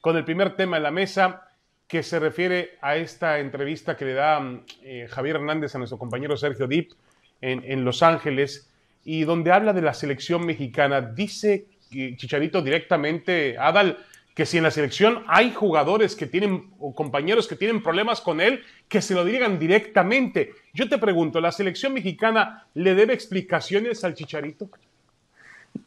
con el primer tema en la mesa que se refiere a esta entrevista que le da mm, eh, Javier Hernández a nuestro compañero Sergio Dip en, Los Ángeles y donde habla de la selección mexicana. Dice eh, Chicharito directamente, Adal, que si en la selección hay jugadores que tienen o compañeros que tienen problemas con él, que se lo digan directamente. Yo te pregunto, ¿la selección mexicana le debe explicaciones al Chicharito?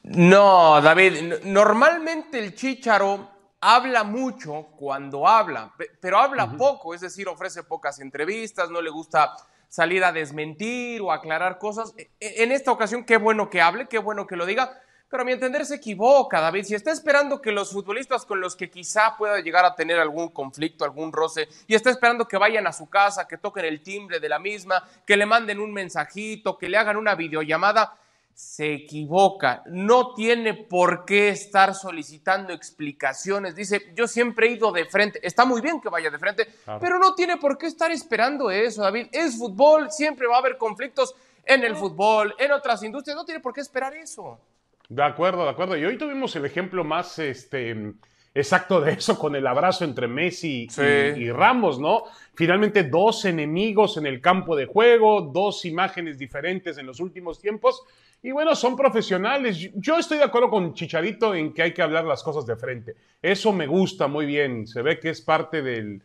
No, David, normalmente el Chicharo habla mucho cuando habla, pero habla poco, es decir, ofrece pocas entrevistas, no le gusta salir a desmentir o aclarar cosas. E, e, en esta ocasión, qué bueno que hable, qué bueno que lo diga, pero a mi entender se equivoca, David. Si está esperando que los futbolistas con los que quizá pueda llegar a tener algún conflicto, algún roce, y está esperando que vayan a su casa, que toquen el timbre de la misma, que le manden un mensajito, que le hagan una videollamada, se equivoca, no tiene por qué estar solicitando explicaciones. Dice, yo siempre he ido de frente, está muy bien que vaya de frente, pero no tiene por qué estar esperando eso, David. Es fútbol, siempre va a haber conflictos en el fútbol, en otras industrias, no tiene por qué esperar eso. De acuerdo, de acuerdo. Y hoy tuvimos el ejemplo más este, exacto de eso con el abrazo entre Messi y, Ramos, ¿no? Finalmente dos enemigos en el campo de juego, dos imágenes diferentes en los últimos tiempos. Y bueno, son profesionales. Yo estoy de acuerdo con Chicharito en que hay que hablar las cosas de frente. Eso me gusta muy bien. Se ve que es parte del,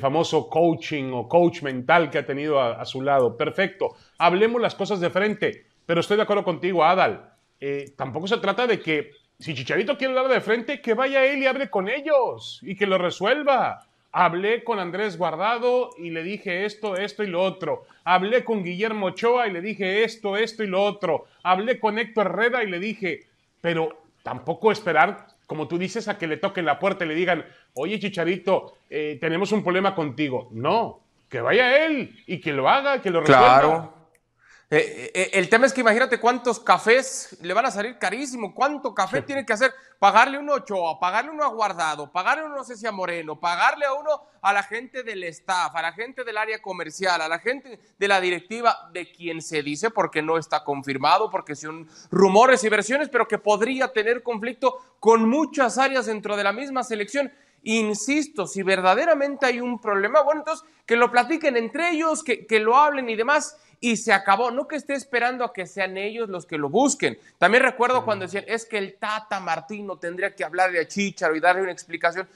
famoso coaching o coach mental que ha tenido a, su lado. Perfecto. Hablemos las cosas de frente. Pero estoy de acuerdo contigo, Adal. Eh, tampoco se trata de que si Chicharito quiere hablar de frente, que vaya él y hable con ellos y que lo resuelva. Hablé con Andrés Guardado y le dije esto, esto y lo otro. Hablé con Guillermo Ochoa y le dije esto, esto y lo otro. Hablé con Héctor Herrera y le dije, pero tampoco esperar, como tú dices, a que le toquen la puerta y le digan, oye Chicharito, eh, tenemos un problema contigo. No, que vaya él y que lo haga, que lo resuelva. Claro. Eh, eh, eh, el tema es que imagínate cuántos cafés le van a salir carísimo, cuánto café tiene que hacer, pagarle uno a Ochoa, pagarle uno a Guardado, pagarle uno a Moreno, pagarle a uno a la gente del staff, a la gente del área comercial, a la gente de la directiva, de quien se dice, porque no está confirmado, porque son rumores y versiones, pero que podría tener conflicto con muchas áreas dentro de la misma selección insisto, si verdaderamente hay un problema, bueno, entonces que lo platiquen entre ellos, que, que, lo hablen y demás, y se acabó. No que esté esperando a que sean ellos los que lo busquen. También recuerdo cuando decían, es que el Tata no tendría que hablarle a Chicharo y darle una explicación.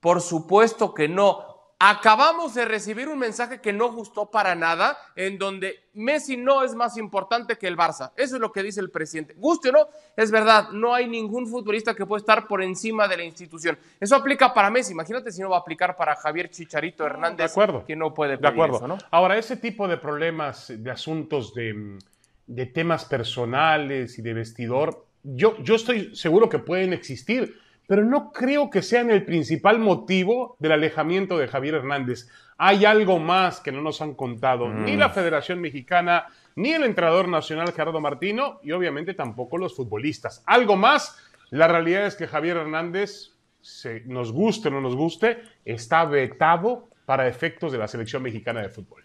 Por supuesto que no. Acabamos de recibir un mensaje que no gustó para nada, en donde Messi no es más importante que el Barça. Eso es lo que dice el presidente. Guste o no, es verdad, no hay ningún futbolista que pueda estar por encima de la institución. Eso aplica para Messi. Imagínate si no va a aplicar para Javier Chicharito Hernández, de acuerdo. que no puede pedir de acuerdo. ¿no? Ahora, ese tipo de problemas, de asuntos de, temas personales y de vestidor, yo, yo estoy seguro que pueden existir pero no creo que sean el principal motivo del alejamiento de Javier Hernández. Hay algo más que no nos han contado mm. ni la Federación Mexicana, ni el entrenador nacional Gerardo Martino y obviamente tampoco los futbolistas. Algo más, la realidad es que Javier Hernández, se, nos guste o no nos guste, está vetado para efectos de la selección mexicana de fútbol.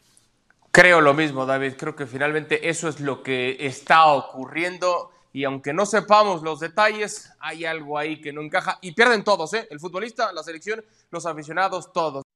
Creo lo mismo, David. Creo que finalmente eso es lo que está ocurriendo y aunque no sepamos los detalles, hay algo ahí que no encaja y pierden todos, ¿eh? el futbolista, la selección, los aficionados, todos.